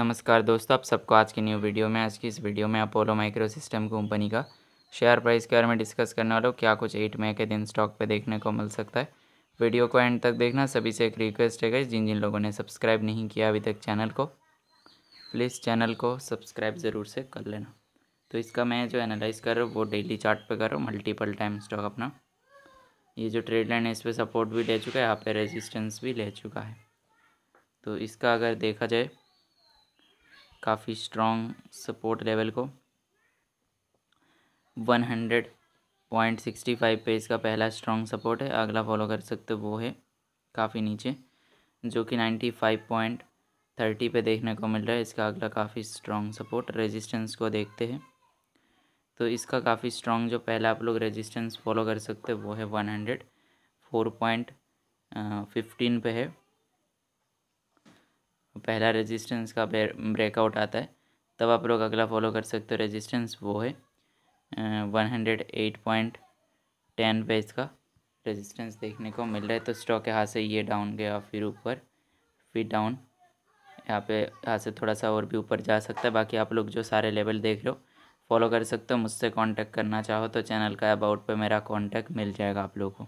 नमस्कार दोस्तों आप सबको आज की न्यू वीडियो में आज की इस वीडियो में अपोलो माइक्रो सिस्टम कंपनी का शेयर प्राइस के बारे में डिस्कस करने वाला हूँ क्या कुछ एट मई के दिन स्टॉक पे देखने को मिल सकता है वीडियो को एंड तक देखना सभी से एक रिक्वेस्ट है जिन जिन लोगों ने सब्सक्राइब नहीं किया अभी तक चैनल को प्लीज़ चैनल को सब्सक्राइब ज़रूर से कर लेना तो इसका मैं जो एनालाइज़ कर रहा हूँ वो डेली चार्ट कर रहा हूँ मल्टीपल टाइम स्टॉक अपना ये जो ट्रेड लाइन है इस पर सपोर्ट भी ले चुका है यहाँ पर रेजिस्टेंस भी ले चुका है तो इसका अगर देखा जाए काफ़ी स्ट्रॉन्ग सपोर्ट लेवल को 100.65 पे इसका पहला स्ट्रॉन्ग सपोर्ट है अगला फॉलो कर सकते वो है काफ़ी नीचे जो कि 95.30 पे देखने को मिल रहा है इसका अगला काफ़ी स्ट्रॉन्ग सपोर्ट रेजिस्टेंस को देखते हैं तो इसका काफ़ी स्ट्रॉन्ग जो पहला आप लोग रेजिस्टेंस फॉलो कर सकते वो है one hundred four point fifteen पे है पहला रेजिस्टेंस का ब्रेकआउट आता है तब आप लोग अगला फॉलो कर सकते हो रेजिस्टेंस वो है one hundred eight point ten पे इसका रेजिस्टेंस देखने को मिल रहा है तो स्टॉक यहाँ से ये डाउन गया फिर ऊपर फिर डाउन यहाँ पे यहाँ से थोड़ा सा और भी ऊपर जा सकता है बाकी आप लोग जो सारे लेवल देख लो फॉलो कर सकते हो मुझसे कांटेक्ट करना चाहो तो चैनल का अबाउट पे मेरा कांटेक्ट मिल जाएगा आप लोगों को